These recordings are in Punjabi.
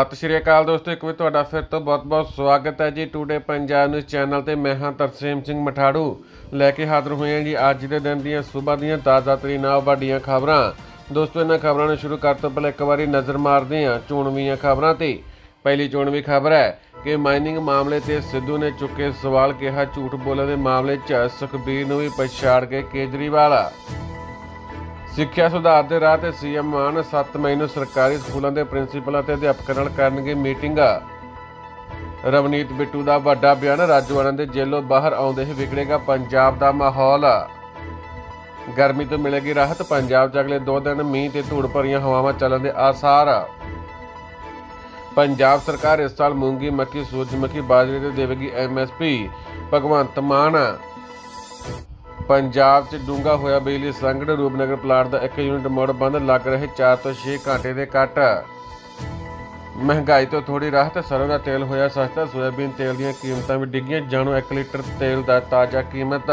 ਸਤਿ ਸ਼੍ਰੀ ਅਕਾਲ ਦੋਸਤੋ ਇੱਕ ਵਾਰ ਤੁਹਾਡਾ ਫਿਰ ਤੋਂ ਬਹੁਤ-ਬਹੁਤ ਸਵਾਗਤ ਹੈ ਜੀ ਟੂਡੇ ਪੰਜਾਬ ਨਿਊਜ਼ ਚੈਨਲ ਤੇ ਮੈਂ ਹਾਂ ਤਰਸੇਮ ਸਿੰਘ ਮਠਾੜੂ ਲੈ ਕੇ ਹਾਜ਼ਰ ਹੋਏ ਹਾਂ ਜੀ ਅੱਜ ਦੇ ਦਿਨ ਦੀਆਂ ਸਵੇਰ ਦੀਆਂ ਤਾਜ਼ਾ ਤਰੀਨਾਂ ਵੱਡੀਆਂ ਖਬਰਾਂ ਦੋਸਤੋ ਇਹਨਾਂ ਖਬਰਾਂ ਨੂੰ ਸ਼ੁਰੂ ਕਰਨ ਤੋਂ ਪਹਿਲਾਂ ਇੱਕ ਵਾਰੀ ਨਜ਼ਰ ਮਾਰਦੇ ਹਾਂ ਚੋਣਵੀਆਂ ਖਬਰਾਂ ਤੇ ਪਹਿਲੀ ਚੋਣਵੀ ਖਬਰ ਹੈ ਕਿ ਮਾਈਨਿੰਗ ਮਾਮਲੇ ਤੇ ਸਿੱਧੂ ਨੇ ਚੁੱਕੇ ਸਵਾਲ ਕਿਹਾ ਝੂਠ ਬੋਲਣ ਦੇ ਮਾਮਲੇ 'ਚ ਸੁਖਬੀਰ ਨੂੰ ਵੀ ਪਛਾੜ ਕੇ ਕੇਜਰੀਵਾਲਾ ਸਿੱਖਿਆ ਸੁਧਾਰ ਦੇ ਰਾਹ ਤੇ ਸੀਐਮ ਮਾਨ 7 ਮਈ ਨੂੰ ਸਰਕਾਰੀ ਸਕੂਲਾਂ ਦੇ ਪ੍ਰਿੰਸੀਪਲਾਂ ਤੇ ਅਧਿਆਪਕਾਂ ਨਾਲ ਕਰਨਗੇ ਮੀਟਿੰਗਾਂ ਰਵਨੀਤ ਬਿੱਟੂ ਦਾ ਵੱਡਾ ਬਿਆਨ ਰਾਜਵਾਨਾਂ ਦੇ ਜੇਲ੍ਹੋਂ ਬਾਹਰ ਆਉਂਦੇ ਹੀ ਵਿਗੜੇਗਾ ਪੰਜਾਬ ਦਾ ਮਾਹੌਲ ਗਰਮੀ ਤੋਂ ਮਿਲੇਗੀ ਰਾਹਤ ਪੰਜਾਬ 'ਚ ਅਗਲੇ 2 ਦਿਨ ਮੀਂਹ ਤੇ ਧੂੜ ਭਰੀਆਂ ਹਵਾਵਾਂ ਚੱਲਣ ਦੇ ਆਸਾਰ ਪੰਜਾਬ ਸਰਕਾਰ ਇਸ ਸਾਲ ਮੂੰਗੀ ਮੱਕੀ ਸੂਰਜਮੁਖੀ ਬਾਜਰੇ ਤੇ ਦੇਵੇਗੀ ਐਮਐਸਪੀ ਭਗਵੰਤ ਮਾਨ ਪੰਜਾਬ 'ਚ ਡੂੰਗਾ ਹੋਇਆ ਬਿਜਲੀ ਸੰਗੜ ਰੂਪਨਗਰ ਪਲਾਟ ਦਾ ਇੱਕ ਯੂਨਿਟ ਮੋੜ ਬੰਦ ਲੱਗ ਰਹੇ 4 ਤੋਂ 6 ਘੰਟੇ ਦੇ ਕੱਟ ਮਹਿੰਗਾਈ ਤੋਂ ਥੋੜੀ ਰਾਹਤ ਸਰੋਂ ਦਾ ਤੇਲ ਹੋਇਆ ਸਸਤਾ ਸੋਇਆਬੀਨ ਤੇਲ ਦੀਆਂ ਕੀਮਤਾਂ ਵੀ ਡਿੱਗੀਆਂ ਜਾਣੋ 1 ਲੀਟਰ ਤੇਲ ਦਾ ਤਾਜ਼ਾ ਕੀਮਤ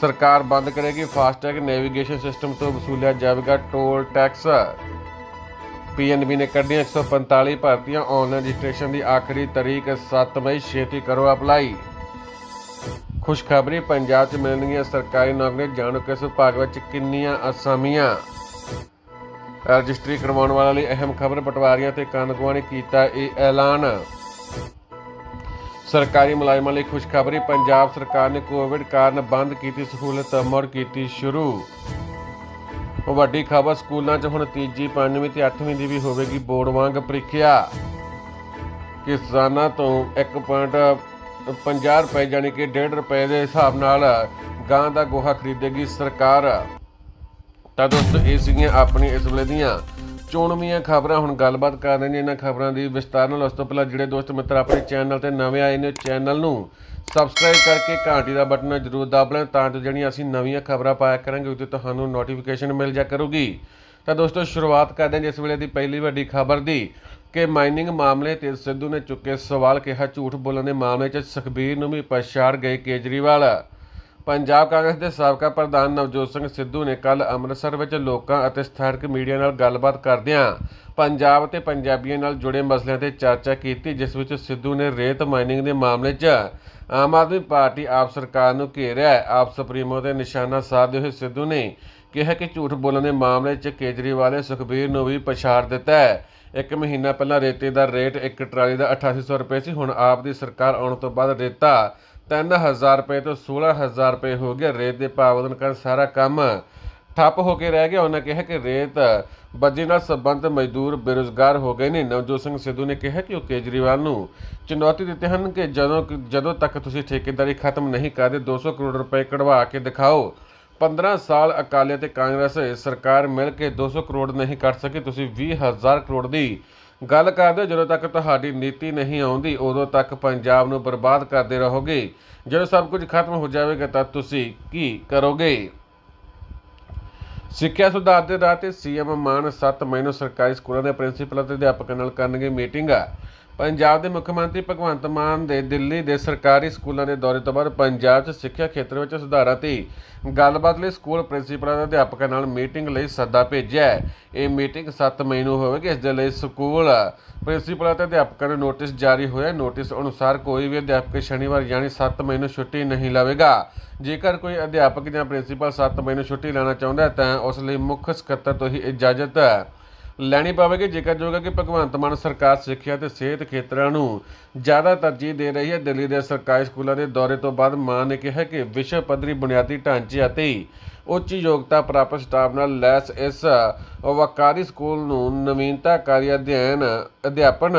ਸਰਕਾਰ ਬੰਦ ਕਰੇਗੀ ਫਾਸਟੈਗ ਨੈਵੀਗੇਸ਼ਨ ਸਿਸਟਮ ਤੋਂ ਵਸੂਲਿਆ ਜਾਵੇਗਾ ਟੋਲ ਟੈਕਸ ਪੀਐਨਬੀ ਨੇ ਕੱਢੀਆਂ 145 ਭਾਰਤੀਆਂ ਆਨਲਾਈਨ ਰਜਿਸਟ੍ਰੇਸ਼ਨ ਦੀ ਆਖਰੀ ਤਾਰੀਖ 7 ਮਈ ਛੇਤੀ ਕਰੋ ਅਪਲਾਈ ਖੁਸ਼ਖਬਰੀ ਪੰਜਾਬ 'ਚ ਮਿਲਣਗੀਆਂ ਸਰਕਾਰੀ ਨੌਕਰੀਆਂ ਜਾਣੋ ਕਿਸ ਭਾਗ ਵਿੱਚ ਕਿੰਨੀਆਂ ਅਸਾਮੀਆਂ ਰਜਿਸਟਰੀ ਕਰਵਾਉਣ ਵਾਲਿਆਂ ਲਈ ਅਹਿਮ ਖਬਰ ਪਟਵਾਰੀਆਂ ਤੇ ਕਾਨੂੰਗੋਆਂ ਨੇ ਕੀਤਾ ਇਹ ਐਲਾਨ ਸਰਕਾਰੀ ਮੁਲਾਜ਼ਮਾਂ ਲਈ ਖੁਸ਼ਖਬਰੀ ਪੰਜਾਬ ਸਰਕਾਰ ਨੇ ਕੋਵਿਡ ਕਾਰਨ ਬੰਦ ਕੀਤੀ ਸਹੂਲਤ ਮੁੜ ਕੀਤੀ ਸ਼ੁਰੂ ਵੱਡੀ ਖਬਰ ਸਕੂਲਾਂ 'ਚ ਹੁਣ ਤੀਜੀ ਪੰਜਵੀਂ ਤੇ ਅੱਠਵੀਂ ਦੀ ਵੀ ਹੋਵੇਗੀ ਬੋਰਡ ਵਾਂਗ ਪ੍ਰੀਖਿਆ ਕਿਸਾਨਾਂ ਤੋਂ 1. 50 ਰੁਪਏ ਜਾਨੀ ਕਿ 1.5 ਰੁਪਏ ਦੇ ਹਿਸਾਬ ਨਾਲ ਗਾਂ ਦਾ ਗੋਹਾ ਖਰੀਦੇਗੀ ਸਰਕਾਰ ਤਾਂ ਦੋਸਤੋ ਇਹ ਸੀਗੀਆਂ ਆਪਣੀ ਇਸ ਵੇਲੇ ਦੀਆਂ ਚੋਣਵੀਆਂ ਖਬਰਾਂ ਹੁਣ ਗੱਲਬਾਤ ਕਰ ਰਹੇ ਨੇ ਇਹਨਾਂ ਖਬਰਾਂ ਦੀ ਵਿਸਤਾਰ ਨਾਲ ਉਸ ਤੋਂ ਪਹਿਲਾਂ ਜਿਹੜੇ ਦੋਸਤ ਮਿੱਤਰ ਆਪਣੇ ਚੈਨਲ ਤੇ ਨਵੇਂ ਆਏ ਨੇ ਚੈਨਲ ਨੂੰ ਸਬਸਕ੍ਰਾਈਬ ਕਰਕੇ ਘੰਟੀ ਦਾ ਬਟਨ ਜ਼ਰੂਰ ਦਬਾ ਲੈਣ ਤਾਂ ਜੋ ਜਿਹੜੀਆਂ ਅਸੀਂ ਨਵੀਆਂ ਖਬਰਾਂ ਪਾਇਆ ਕਰਾਂਗੇ ਉਹਦੇ ਤੁਹਾਨੂੰ ਨੋਟੀਫਿਕੇਸ਼ਨ ਮਿਲ ਜਾ ਕਰੂਗੀ ਤਾਂ ਦੋਸਤੋ ਸ਼ੁਰੂਆਤ ਕਰਦੇ ਹਾਂ ਇਸ ਵੇਲੇ ਦੀ ਪਹਿਲੀ ਵੱਡੀ ਖਬਰ ਦੀ ਕਿ ਮਾਈਨਿੰਗ ਮਾਮਲੇ ਤੇ ਸਿੱਧੂ ਨੇ ਚੁੱਕੇ ਸਵਾਲ ਕਿਹਾ ਝੂਠ ਬੋਲਣ ਦੇ ਮਾਮਲੇ 'ਚ ਸੁਖਬੀਰ ਨੂੰ ਵੀ ਪਛਾੜ ਗਏ ਕੇਜਰੀਵਾਲ ਪੰਜਾਬ ਕਾਂਗਰਸ ਦੇ ਸਾਬਕਾ ਪ੍ਰਧਾਨ ਨਵਜੋਤ ਸਿੰਘ ਸਿੱਧੂ ਨੇ ਕੱਲ ਅੰਮ੍ਰਿਤਸਰ ਵਿੱਚ ਲੋਕਾਂ ਅਤੇ ਸਥਾਨਕ ਮੀਡੀਆ ਨਾਲ ਗੱਲਬਾਤ ਕਰਦਿਆਂ ਪੰਜਾਬ ਅਤੇ ਪੰਜਾਬੀਆਂ ਨਾਲ ਜੁੜੇ ਮਸਲਿਆਂ ਤੇ ਚਰਚਾ ਕੀਤੀ ਜਿਸ ਵਿੱਚ ਸਿੱਧੂ ਨੇ ਰੇਤ ਮਾਈਨਿੰਗ ਦੇ ਮਾਮਲੇ 'ਚ ਆਮ ਆਦਮੀ ਪਾਰਟੀ ਆਪ ਸਰਕਾਰ ਨੂੰ ਘੇਰਿਆ ਆਪ ਸੁਪਰੀਮੋ ਤੇ ਨਿਸ਼ਾਨਾ ਸਾਧਦੇ ਹੋਏ ਸਿੱਧੂ ਨੇ ਕਿਹਾ ਕਿ ਝੂਠ ਬੋਲਣ ਦੇ ਮਾਮਲੇ 'ਚ ਕੇਜਰੀਵਾਲ ਨੇ ਸੁਖਬੀਰ ਨੂੰ ਵੀ ਪਛਾੜ ਦਿੱਤਾ ਹੈ ਇੱਕ ਮਹੀਨਾ ਪਹਿਲਾਂ ਰੇਤੇ ਦਾ ਰੇਟ ਇੱਕ ਟਰਾਲੀ ਦਾ 8800 ਰੁਪਏ ਸੀ ਹੁਣ ਆਪ ਦੀ ਸਰਕਾਰ ਆਉਣ ਤੋਂ ਬਾਅਦ ਰੇਤਾ 3000 ਰੁਪਏ ਤੋਂ 16000 ਰੁਪਏ ਹੋ ਗਿਆ ਰੇਤ ਦੇ ਭਾਅ ਵਧਣ ਕਾਰਨ ਸਾਰਾ ਕੰਮ ਠੱਪ ਹੋ ਕੇ ਰਹਿ ਗਿਆ ਉਹਨਾਂ ਕਿਹਾ ਕਿ ਰੇਤ ਬੱਜੇ ਨਾਲ ਸੰਬੰਧ ਮਜ਼ਦੂਰ ਬੇਰੋਜ਼ਗਾਰ ਹੋ ਗਏ ਨੇ ਨਵਜੋਤ ਸਿੰਘ ਸਿੱਧੂ ਨੇ ਕਿਹਾ ਕਿ ਉਹ ਕੇਜਰੀਵਾਲ ਨੂੰ ਚੁਣੌਤੀ ਦਿੱਤੇ ਹਨ ਕਿ ਜਦੋਂ ਜਦੋਂ ਤੱਕ ਤੁਸੀਂ ਠੇਕੇਦਾਰੀ ਖਤਮ ਨਹੀਂ ਕਰਦੇ 200 ਕਰੋੜ ਰੁਪਏ ਕਢਵਾ ਕੇ ਦਿਖਾਓ 15 ਸਾਲ ਅਕਾਲੀ ਤੇ ਕਾਂਗਰਸ ਸਰਕਾਰ ਮਿਲ ਕੇ 200 ਕਰੋੜ ਨਹੀਂ ਕੱਢ ਸਕੀ ਤੁਸੀਂ 20000 ਕਰੋੜ ਦੀ ਗੱਲ ਕਰਦੇ ਹੋ ਜਦੋਂ ਤੱਕ ਤੁਹਾਡੀ ਨੀਤੀ ਨਹੀਂ ਆਉਂਦੀ ਉਦੋਂ ਤੱਕ ਪੰਜਾਬ ਨੂੰ ਬਰਬਾਦ ਕਰਦੇ ਰਹੋਗੇ ਜਦੋਂ ਸਭ ਕੁਝ ਖਤਮ ਹੋ ਜਾਵੇਗਾ ਤਾਂ ਤੁਸੀਂ ਕੀ ਕਰੋਗੇ ਸਿੱਖਿਆ ਸੁਧਾਰ ਦੇ ਰਾਤੇ ਸੀਐਮ ਮਾਨ 7 ਮਹੀਨੇ ਸਰਕਾਰੀ ਸਕੂਲਾਂ ਦੇ ਪ੍ਰਿੰਸੀਪਲ ਅਤੇ ਅਧਿਆਪਕਾਂ ਨਾਲ ਕਰਨਗੇ ਮੀਟਿੰਗ ਆ ਪੰਜਾਬ ਦੇ ਮੁੱਖ ਮੰਤਰੀ ਭਗਵੰਤ ਮਾਨ ਦੇ ਦਿੱਲੀ ਦੇ ਸਰਕਾਰੀ ਸਕੂਲਾਂ ਦੇ ਦੌਰੇ ਤੋਂ ਬਾਅਦ ਪੰਜਾਬ 'ਚ ਸਿੱਖਿਆ ਖੇਤਰ ਵਿੱਚ ਸੁਧਾਰਾਂ ਤੇ ਗੱਲਬਾਤ ਲਈ ਸਕੂਲ ਪ੍ਰਿੰਸੀਪਲਾਂ ਦੇ ਅਧਿਆਪਕਾਂ ਨਾਲ ਮੀਟਿੰਗ ਲਈ ਸੱਦਾ ਭੇਜਿਆ ਹੈ ਇਹ ਮੀਟਿੰਗ 7 ਮਈ ਨੂੰ ਹੋਵੇਗੀ ਇਸ ਦੇ ਲਈ ਸਕੂਲ ਪ੍ਰਿੰਸੀਪਲਾਂ ਤੇ ਅਧਿਆਪਕਾਂ ਨੂੰ ਨੋਟਿਸ ਜਾਰੀ ਹੋਇਆ ਨੋਟਿਸ ਅਨੁਸਾਰ ਕੋਈ ਵੀ ਅਧਿਆਪਕ ਸ਼ਨੀਵਾਰ ਯਾਨੀ 7 ਮਈ ਨੂੰ ਛੁੱਟੀ ਨਹੀਂ ਲਵੇਗਾ ਜੇਕਰ ਕੋਈ ਅਧਿਆਪਕ ਜਾਂ ਪ੍ਰਿੰਸੀਪਲ 7 ਮਈ ਨੂੰ ਛੁੱਟੀ ਲੈਣਾ ਚਾਹੁੰਦਾ ਹੈ ਤਾਂ ਉਸ ਲਈ ਮੁੱਖ ਸਕੱਤਰ ਤੋਂ ਹੀ ਇਜਾਜ਼ਤ ਹੈ ਲੈਣੀ ਪਵੇਗੀ ਜੇਕਰ ਜੋਗਾ ਕਿ ਭਗਵੰਤ ਮਾਨ ਸਰਕਾਰ ਸਿੱਖਿਆ ਤੇ ਸਿਹਤ ਖੇਤਰਾਂ ਨੂੰ ਜ਼ਿਆਦਾ ਤਰਜੀਹ ਦੇ ਰਹੀ ਹੈ ਦਿੱਲੀ ਦੇ ਸਰਕਾਰੀ ਸਕੂਲਾਂ ਦੇ ਦੌਰੇ ਤੋਂ ਬਾਅਦ ਮਾਨ ਨੇ ਕਿਹਾ ਕਿ ਵਿਸ਼ਵ ਪੱਧਰੀ ਬੁਨਿਆਦੀ ਢਾਂਚੇ ਅਤੇ ਉੱਚ ਯੋਗਤਾ ਪ੍ਰਾਪਤ ਸਟਾਫ ਨਾਲ ਲੈਸ ਇਸ ਵਕਾਰੀ ਸਕੂਲ ਨੂੰ ਨਵੀਨਤਾਕਾਰੀ ਅਧਿਐਨ ਅਧਿਆਪਨ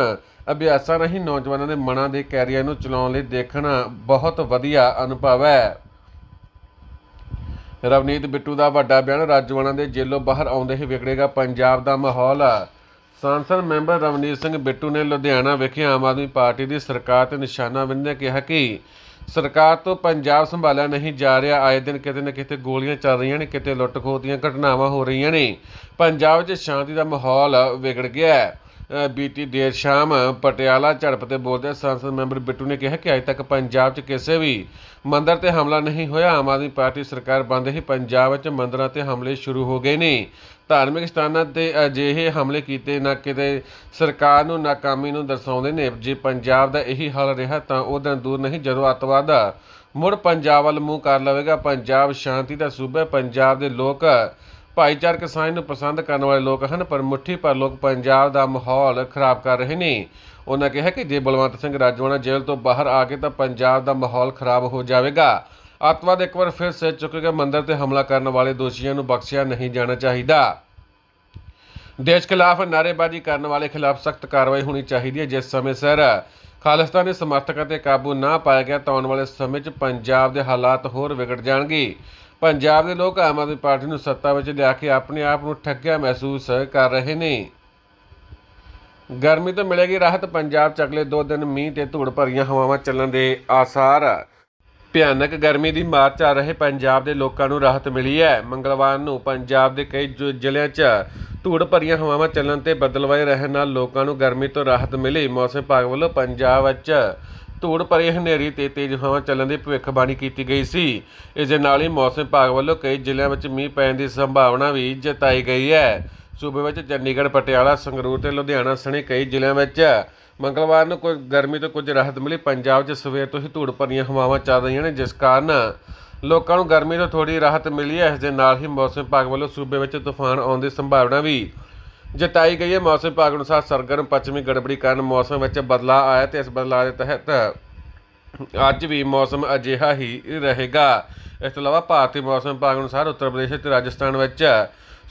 ਅਭਿਆਸਾਂ ਰਹੀ ਨੌਜਵਾਨਾਂ ਦੇ ਮਨਾਂ ਦੇ ਕੈਰੀਅਰ ਨੂੰ ਚਲਾਉਣ ਲਈ ਦੇਖਣਾ ਬਹੁਤ ਵਧੀਆ ਅਨੁਭਵ ਹੈ ਰਵਨੀਤ ਬਿੱਟੂ ਦਾ ਵੱਡਾ ਬਿਆਨ ਰਾਜਵਾਨਾ ਦੇ ਜੇਲੋਂ ਬਾਹਰ ਆਉਂਦੇ ਹੀ ਵਿਗੜੇਗਾ ਪੰਜਾਬ ਦਾ ਮਾਹੌਲ ਸੰਸਦ ਮੈਂਬਰ ਰਵਨੀਤ ਸਿੰਘ ਬਿੱਟੂ ਨੇ ਲੁਧਿਆਣਾ ਵਿਖੇ ਆਮ ਆਦਮੀ ਪਾਰਟੀ ਦੀ ਸਰਕਾਰ ਤੇ ਨਿਸ਼ਾਨਾ ਵਿੰਨੇ ਕਿਹਾ ਕਿ ਸਰਕਾਰ ਤੋਂ ਪੰਜਾਬ ਸੰਭਾਲਿਆ ਨਹੀਂ ਜਾ ਰਿਹਾ ਆਏ ਦਿਨ ਕਿਤੇ ਨਾ ਕਿਤੇ ਗੋਲੀਆਂ ਚੱਲ ਰਹੀਆਂ ਨੇ ਕਿਤੇ ਲੁੱਟ ਖੋਹ ਦੀਆਂ ਘਟਨਾਵਾਂ ਹੋ ਰਹੀਆਂ ਨੇ ਪੰਜਾਬ 'ਚ ਸ਼ਾਂਤੀ ਦਾ ਮਾਹੌਲ ਵਿਗੜ ਗਿਆ ਹੈ ਬੀਤੀ ਦੇਰ ਸ਼ਾਮ ਪਟਿਆਲਾ ਝੜਪ ਤੇ ਬੋਲਦੇ ਸੰਸਦ ਮੈਂਬਰ ਬਿੱਟੂ ਨੇ ਕਿਹਾ ਕਿ ਅਜੇ ਤੱਕ ਪੰਜਾਬ 'ਚ ਕਿਸੇ ਵੀ ਮੰਦਰ ਤੇ ਹਮਲਾ ਨਹੀਂ ਹੋਇਆ ਆਮ ਆਦਮੀ ਪਾਰਟੀ ਸਰਕਾਰ ਬੰਦੇ ਹੀ ਪੰਜਾਬ ਵਿੱਚ ਮੰਦਰਾਂ ਤੇ ਹਮਲੇ ਸ਼ੁਰੂ ਹੋ ਗਏ ਨੇ ਧਾਰਮਿਕ ਸਥਾਨਾਂ ਤੇ ਅਜਿਹੇ ਹਮਲੇ ਕੀਤੇ ਨਾ ਕਿਤੇ ਸਰਕਾਰ ਨੂੰ ਨਾਕਾਮੀ ਨੂੰ ਦਰਸਾਉਂਦੇ ਨੇ ਜੇ ਪੰਜਾਬ ਦਾ ਇਹੀ ਹਾਲ ਰਿਹਾ ਤਾਂ ਉਹਦਾਂ ਦੂਰ ਨਹੀਂ ਜਦੋਂ ਅਤਵਾਦ ਮੁੜ ਪੰਜਾਬ ਵੱਲ ਮੂੰਹ ਕਰ ਲਵੇਗਾ ਪੰਜਾਬ ਸ਼ਾਂਤੀ ਦਾ ਸੂਬਾ ਪੰਜਾਬ ਦੇ ਲੋਕ ਭਾਈਚਾਰਕ ਸਾਂਝ ਨੂੰ ਪਸੰਦ ਕਰਨ ਵਾਲੇ ਲੋਕ ਹਨ ਪਰ ਮੁੱਠੀ ਪਰ ਲੋਕ ਪੰਜਾਬ ਦਾ ਮਾਹੌਲ ਖਰਾਬ ਕਰ ਰਹੇ ਨੇ ਉਹਨਾਂ ਕਿਹਾ ਕਿ ਜੇ ਬਲਵੰਤ ਸਿੰਘ ਰਾਜਵਾਨਾ ਜੇਲ੍ਹ ਤੋਂ ਬਾਹਰ ਆ ਕੇ ਤਾਂ ਪੰਜਾਬ ਦਾ ਮਾਹੌਲ ਖਰਾਬ ਹੋ ਜਾਵੇਗਾ ਆਤਵਾਦ ਇੱਕ ਵਾਰ ਫਿਰ ਸਿਰ ਚੁੱਕੇਗਾ ਮੰਦਰ ਤੇ ਹਮਲਾ ਕਰਨ ਵਾਲੇ ਦੋਸ਼ੀਆਂ ਨੂੰ ਬਖਸ਼ਿਆ ਨਹੀਂ ਜਾਣਾ ਚਾਹੀਦਾ ਦੇਸ਼ ਖਿਲਾਫ ਨਾਰੇਬਾਜ਼ੀ ਕਰਨ ਵਾਲੇ ਖਿਲਾਫ ਸਖਤ ਕਾਰਵਾਈ ਹੋਣੀ ਚਾਹੀਦੀ ਹੈ ਜਿਸ ਸਮੇਂ ਸਿਰ ਖਾਲਿਸਤਾਨੀ ਸਮਰਥਕਾਂ ਤੇ ਕਾਬੂ ਨਾ ਪਾਇਆ ਗਿਆ ਤਾਂ ਆਉਣ ਵਾਲੇ ਸਮੇਂ 'ਚ ਪੰਜਾਬ ਦੇ ਹਾਲਾਤ ਹੋਰ ਵਿਗੜ ਜਾਣਗੇ ਪੰਜਾਬ ਦੇ ਲੋਕ ਆਮ ਆਦਮੀ ਪਾਰਟੀ ਨੂੰ ਸੱਤਾ ਵਿੱਚ ਲਿਆ ਕੇ ਆਪਣੇ ਆਪ ਨੂੰ ਠੱਗਿਆ ਮਹਿਸੂਸ ਕਰ ਰਹੇ ਨੇ ਗਰਮੀ ਤੋਂ ਮਿਲੇਗੀ ਰਾਹਤ ਪੰਜਾਬ ਚ ਅਗਲੇ 2 ਦਿਨ ਮੀਂਹ ਤੇ ਧੂੜ ਭਰੀਆਂ ਹਵਾਵਾਂ ਚੱਲਣ ਦੇ ਆਸਾਰ ਭਿਆਨਕ ਗਰਮੀ ਦੀ ਮਾਰ ਚ ਰਹੇ ਪੰਜਾਬ ਦੇ ਲੋਕਾਂ ਨੂੰ ਰਾਹਤ ਮਿਲੀ ਹੈ ਮੰਗਲਵਾਰ ਨੂੰ ਪੰਜਾਬ ਦੇ ਕਈ ਜ਼ਿਲ੍ਹਿਆਂ 'ਚ ਧੂੜ ਭਰੀਆਂ ਹਵਾਵਾਂ ਚੱਲਣ ਤੇ ਵਾਏ ਰਹਿਣ ਨਾਲ ਲੋਕਾਂ ਨੂੰ ਗਰਮੀ ਤੋਂ ਰਾਹਤ ਮਿਲੀ ਮੌਸਮ ਵਿਭਾਗ ਵੱਲੋਂ ਪੰਜਾਬ ਵਿੱਚ ਧੂੜ ਭਰੀ ਹਨੇਰੀ ਤੇ ਤੇਜ਼ ਹਵਾ ਚੱਲਣ ਦੀ ਭਵਿੱਖਬਾਣੀ ਕੀਤੀ ਗਈ ਸੀ ਇਸ ਦੇ ਨਾਲ ਹੀ ਮੌਸਮ ਵਿਭਾਗ ਵੱਲੋਂ ਕਈ ਜ਼ਿਲ੍ਹਿਆਂ ਵਿੱਚ ਮੀਂਹ ਪੈਣ ਦੀ ਸੰਭਾਵਨਾ ਵੀ ਜਤਾਈ ਗਈ ਹੈ ਸੂਬੇ ਵਿੱਚ ਚੰਡੀਗੜ੍ਹ ਪਟਿਆਲਾ ਸੰਗਰੂਰ ਤੇ ਲੁਧਿਆਣਾ ਸਣੇ ਕਈ ਜ਼ਿਲ੍ਹਿਆਂ ਵਿੱਚ ਮੰਗਲਵਾਰ ਨੂੰ ਕੋਈ ਗਰਮੀ ਤੋਂ ਕੁਝ ਰਾਹਤ ਮਿਲੀ ਪੰਜਾਬ 'ਚ ਸਵੇਰ ਤੋਂ ਹੀ ਧੂੜ ਭਰੀਆਂ ਹਵਾਵਾਂ ਚੱਲ ਰਹੀਆਂ ਨੇ ਜਿਸ ਕਾਰਨ ਲੋਕਾਂ ਨੂੰ ਗਰਮੀ ਤੋਂ ਥੋੜੀ ਰਾਹਤ ਮਿਲੀ ਹੈ ਇਸ ਦੇ ਨਾਲ ਹੀ ਮੌਸਮ ਵਿਭਾਗ ਵੱਲੋਂ ਸੂਬੇ ਵਿੱਚ ਤੂਫਾਨ ਆਉਣ ਦੀ ਸੰਭਾਵਨਾ ਵੀ ਜਤਾਈ ਗਈ ਹੈ ਮੌਸਮ ਵਿਭਾਗ ਅਨੁਸਾਰ ਸਰਗਰਮ ਪੱਛਮੀ ਗੜਬੜੀ ਕਾਰਨ ਮੌਸਮ ਵਿੱਚ ਬਦਲਾਅ ਆਇਆ ਤੇ ਇਸ ਬਦਲਾਅ ਦੇ ਤਹਿਤ ਅੱਜ ਵੀ ਮੌਸਮ ਅਜਿਹਾ ਹੀ ਰਹੇਗਾ ਇਸ ਤੋਂ ਇਲਾਵਾ ਭਾਰਤੀ ਮੌਸਮ ਵਿਭਾਗ ਅਨੁਸਾਰ ਉੱਤਰ ਪ੍ਰਦੇਸ਼ ਤੇ ਰਾਜਸਥਾਨ ਵਿੱਚ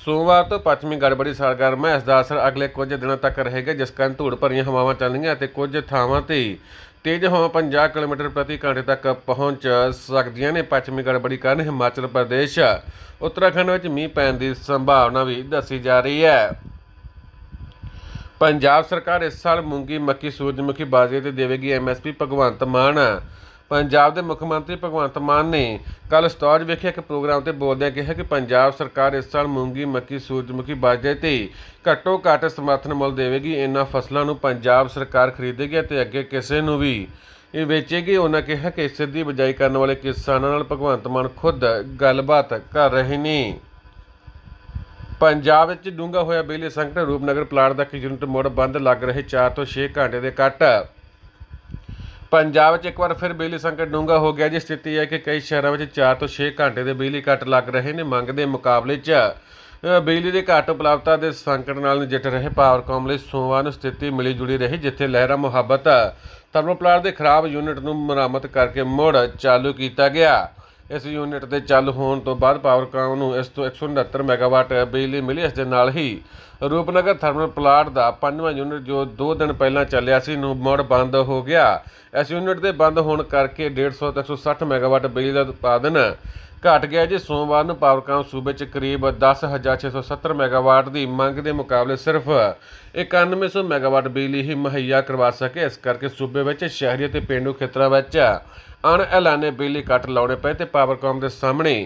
ਸੋਮਵਾਰ ਤੋਂ ਪੱਛਮੀ ਗੜਬੜੀ ਸਰਗਰਮ ਹੈ ਇਸ ਦਾ ਅਸਰ ਅਗਲੇ ਕੁਝ ਦਿਨਾਂ ਤੱਕ ਰਹੇਗਾ ਜਿਸ ਕਾਰਨ ਧੂੜ ਭਰੀਆਂ ਹਵਾਵਾਂ ਚੱਲਣਗੀਆਂ ਅਤੇ ਕੁਝ ਥਾਵਾਂ ਤੇ ਤੇਜ਼ ਹਵਾ 50 ਕਿਲੋਮੀਟਰ ਪ੍ਰਤੀ ਘੰਟੇ ਤੱਕ ਪਹੁੰਚ ਸਕਦੀਆਂ ਨੇ ਪੱਛਮੀ ਗੜਬੜੀ ਕਾਰਨ ਹਿਮਾਚਲ ਪ੍ਰਦੇਸ਼ ਉੱਤਰਾਖੰਡ ਵਿੱਚ ਮੀਂਹ ਪੈਣ ਦੀ ਸੰਭਾਵਨਾ ਵੀ ਦੱਸੀ ਜਾ ਰਹੀ ਹੈ ਪੰਜਾਬ ਸਰਕਾਰ ਇਸ ਸਾਲ ਮੂੰਗੀ ਮੱਕੀ ਸੂਰਜਮੁਖੀ ਬਾਜਰੇ ਤੇ ਦੇਵੇਗੀ ਐਮਐਸਪੀ ਭਗਵੰਤ ਮਾਨ ਪੰਜਾਬ ਦੇ ਮੁੱਖ ਮੰਤਰੀ ਭਗਵੰਤ ਮਾਨ ਨੇ ਕੱਲ ਸਟੋਰ ਵਿਖੇ ਇੱਕ ਪ੍ਰੋਗਰਾਮ ਤੇ ਬੋਲਦਿਆਂ ਕਿਹਾ ਕਿ ਪੰਜਾਬ ਸਰਕਾਰ ਇਸ ਸਾਲ ਮੂੰਗੀ ਮੱਕੀ ਸੂਰਜਮੁਖੀ ਬਾਜਰੇ ਤੇ ਘੱਟੋ ਘੱਟ ਸਮਰਥਨ ਮੁੱਲ ਦੇਵੇਗੀ ਇਹਨਾਂ ਫਸਲਾਂ ਨੂੰ ਪੰਜਾਬ ਸਰਕਾਰ ਖਰੀਦੇਗੀ ਤੇ ਅੱਗੇ ਕਿਸੇ ਨੂੰ ਵੀ ਇਹ ਵੇਚੇਗੀ ਉਹਨਾਂ ਕਿਹਾ ਕਿ ਇਸ ਦੀ ਬਜਾਈ ਕਰਨ ਵਾਲੇ ਕਿਸਾਨਾਂ ਨਾਲ ਭਗਵੰਤ ਮਾਨ ਖੁਦ ਗੱਲਬਾਤ ਕਰ ਰਹੇ ਨੇ ਪੰਜਾਬ ਵਿੱਚ ਡੂੰਘਾ ਹੋਇਆ ਬਿਜਲੀ ਸੰਕਟ ਰੂਪਨਗਰ ਪਲਾਂਟ ਦਾ ਯੂਨਿਟ ਮੋੜ ਬੰਦ ਲੱਗ ਰਹੇ 4 ਤੋਂ 6 ਘੰਟੇ ਦੇ ਕੱਟ ਪੰਜਾਬ ਵਿੱਚ ਇੱਕ ਵਾਰ ਫਿਰ ਬਿਜਲੀ ਸੰਕਟ ਡੂੰਘਾ ਹੋ ਗਿਆ ਜੀ ਸਥਿਤੀ ਹੈ ਕਿ ਕਈ ਸ਼ਹਿਰਾਂ ਵਿੱਚ 4 ਤੋਂ 6 ਘੰਟੇ ਦੇ ਬਿਜਲੀ ਕੱਟ ਲੱਗ ਰਹੇ ਨੇ ਮੰਗ ਦੇ ਮੁਕਾਬਲੇ 'ਚ ਬਿਜਲੀ ਦੇ ਘੱਟ ਉਪਲਬਧਤਾ ਦੇ ਸੰਕਟ ਨਾਲ ਨਜਿੱਠ ਰਹੇ ਪਾਵਰਕਾਮ ਲਈ ਸੋਮਵਾਰ ਨੂੰ ਸਥਿਤੀ ਮਿਲੀ ਜੁਲੀ ਰਹੀ ਜਿੱਥੇ ਲਹਿਰਾ ਮੁਹੱਬਤ ਥਰਮੋਪਲਾਟ ਦੇ ਖਰਾਬ ਯੂਨਿਟ ਨੂੰ ਮੁਰੰਮਤ ਕਰਕੇ ਮੁੜ ਚਾਲੂ ਕੀਤਾ ਗਿਆ ਇਸ ਯੂਨਿਟ ਦੇ ਚੱਲ ਹੋਣ ਤੋਂ ਬਾਅਦ ਪਾਵਰਕਾਮ ਨੂੰ ਇਸ ਤੋਂ 169 ਮੈਗਾਵਾਟ ਬਿਜਲੀ ਮਿਲੀ ਇਸ ਦੇ ਨਾਲ ਹੀ ਰੂਪਨਗਰ ਥਰਮਲ ਪਲਾਂਟ ਦਾ ਪੰਜਵਾਂ ਯੂਨਿਟ ਜੋ 2 ਦਿਨ ਪਹਿਲਾਂ ਚੱਲਿਆ ਸੀ ਨੂੰ ਮੋੜ ਬੰਦ ਹੋ ਗਿਆ ਇਸ ਯੂਨਿਟ ਦੇ ਬੰਦ ਹੋਣ ਕਰਕੇ 150 ਤੋਂ 160 ਮੈਗਾਵਾਟ ਬਿਜਲੀ ਦਾ ਉਤਪਾਦਨ ਘਟ ਗਿਆ ਜੇ ਸੋਮਵਾਰ ਨੂੰ ਪਾਵਰਕਾਮ ਸੂਬੇ 'ਚ ਕਰੀਬ 10670 ਮੈਗਾਵਾਟ ਦੀ ਮੰਗ ਦੇ ਮੁਕਾਬਲੇ ਸਿਰਫ 9100 ਮੈਗਾਵਾਟ ਬਿਜਲੀ ਹੀ ਮੁਹੱਈਆ ਕਰਵਾ ਸਕੇ ਇਸ ਕਰਕੇ ਸੂਬੇ ਵਿੱਚ ਸ਼ਹਿਰੀ ਅਤੇ ਪਿੰਡੂ ਖੇਤਰਾਂ ਵਿੱਚ ਅਣ ਐਲਾਨੇ ਬਿਜਲੀ ਕੱਟ ਲਾਉਣੇ ਪਏ ਤੇ ਪਾਵਰਕਾਮ ਦੇ ਸਾਹਮਣੇ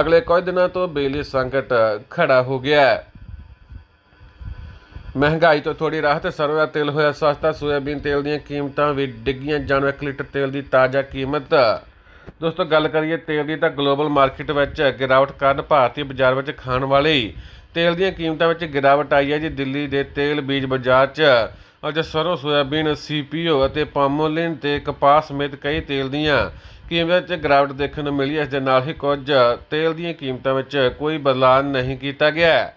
ਅਗਲੇ ਕੁਝ ਦਿਨਾਂ ਤੋਂ ਬਿਜਲੀ ਸੰਕਟ ਖੜਾ ਹੋ ਗਿਆ ਹੈ ਮਹਿੰਗਾਈ ਤੋਂ ਥੋੜੀ ਰਾਹਤ ਸਰੋਂ ਦਾ ਤੇਲ ਹੋਇਆ ਸਸਤਾ ਸੋਇਆਬੀਨ ਤੇਲ ਦੀਆਂ ਕੀਮਤਾਂ ਵੀ ਡਿੱਗੀਆਂ ਜਾਣ 1 ਲੀਟਰ ਤੇਲ ਦੀ ਤਾਜ਼ਾ ਕੀਮਤ ਦੋਸਤੋ ਗੱਲ ਕਰੀਏ ਤੇਲ ਦੀ ਤਾਂ ਗਲੋਬਲ ਮਾਰਕੀਟ ਵਿੱਚ ਗਿਰਾਵਟ ਕਾਰਨ ਭਾਰਤੀ ਬਾਜ਼ਾਰ ਵਿੱਚ ਖਾਣ ਵਾਲੇ ਤੇਲ ਦੀਆਂ ਕੀਮਤਾਂ ਵਿੱਚ ਗਿਰਾਵਟ ਆਈ ਹੈ ਜੀ ਦਿੱਲੀ ਦੇ ਤੇਲ ਬੀਜ ਬਾਜ਼ਾਰ 'ਚ ਅੱਜ ਸਰੋਂ ਸੋਇਆਬੀਨ ਸੀਪੀਓ ਅਤੇ ਪਾਮੋਲਿਨ ਤੇ ਕਪਾਸ ਸਮੇਤ ਕਈ ਤੇਲ ਦੀਆਂ ਕੀਮਤਾਂ 'ਚ ਗਿਰਾਵਟ ਦੇਖਣ ਨੂੰ ਮਿਲੀ ਇਸ ਦੇ ਨਾਲ ਹੀ ਕੁਝ ਤੇਲ ਦੀਆਂ ਕੀਮਤਾਂ ਵਿੱਚ ਕੋਈ ਬਦਲਾਅ ਨਹੀਂ ਕੀਤਾ ਗਿਆ